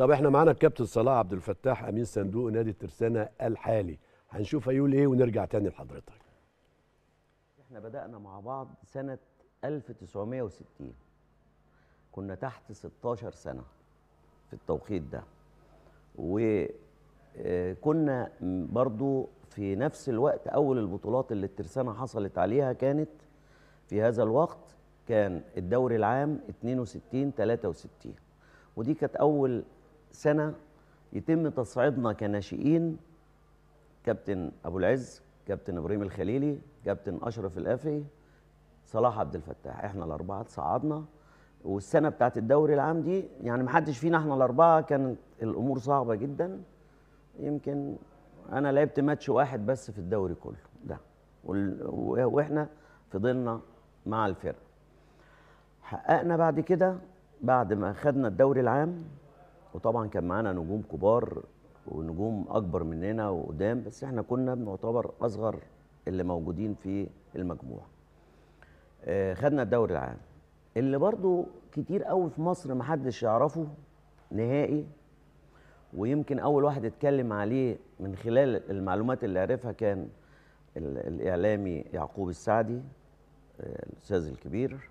طب احنا معانا الكابتن صلاح عبد الفتاح امين صندوق نادي الترسانه الحالي هنشوف هيقول ايه ونرجع تاني لحضرتك احنا بدانا مع بعض سنه 1960 كنا تحت 16 سنه في التوقيت ده وكنا آه، برضو في نفس الوقت اول البطولات اللي الترسانه حصلت عليها كانت في هذا الوقت كان الدوري العام 62 63 ودي كانت اول سنه يتم تصعيدنا كناشئين كابتن ابو العز كابتن ابراهيم الخليلي كابتن اشرف الافي صلاح عبد الفتاح احنا الاربعه تصعدنا والسنه بتاعت الدوري العام دي يعني محدش فينا احنا الاربعه كانت الامور صعبه جدا يمكن انا لعبت ماتش واحد بس في الدوري كله ده واحنا فضلنا مع الفرقه حققنا بعد كده بعد ما خدنا الدوري العام وطبعا كان معانا نجوم كبار ونجوم اكبر مننا وقدام بس احنا كنا بنعتبر اصغر اللي موجودين في المجموعه آه، خدنا الدوري العام اللي برضو كتير قوي في مصر محدش يعرفه نهائي ويمكن اول واحد اتكلم عليه من خلال المعلومات اللي عرفها كان الاعلامي يعقوب السعدي آه، الاستاذ الكبير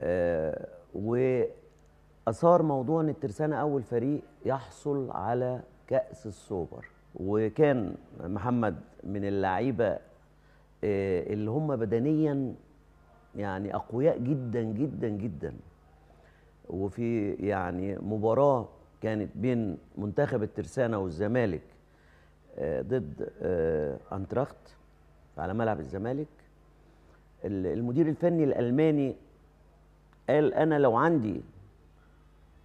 آه، و اثار موضوع ان الترسانه اول فريق يحصل على كاس السوبر وكان محمد من اللعيبه آه، اللي هم بدنيا يعني اقوياء جدا جدا جدا وفي يعني مباراه كانت بين منتخب الترسانه والزمالك آه، ضد آه، انتراخت على ملعب الزمالك المدير الفني الالماني قال انا لو عندي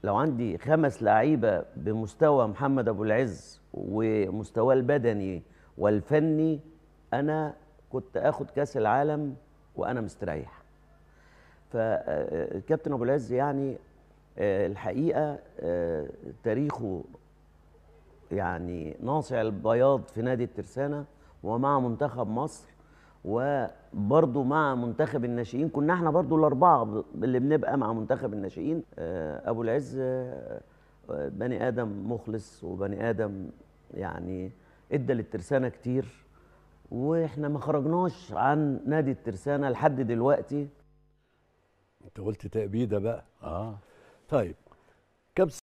لو عندي خمس لعيبه بمستوى محمد ابو العز ومستواه البدني والفني انا كنت اخد كاس العالم وانا مستريح فالكابتن آه، ابو العز يعني آه، الحقيقه آه، تاريخه يعني ناصع البياض في نادي الترسانه ومع منتخب مصر وبرضو مع منتخب الناشئين كنا احنا برضو الاربعه اللي بنبقى مع منتخب الناشئين آه، ابو العز آه، آه، بني ادم مخلص وبني ادم يعني ادى للترسانه كتير واحنا ما خرجناش عن نادي الترسانه لحد دلوقتي انت قلت تأبيده بقى اه طيب كبس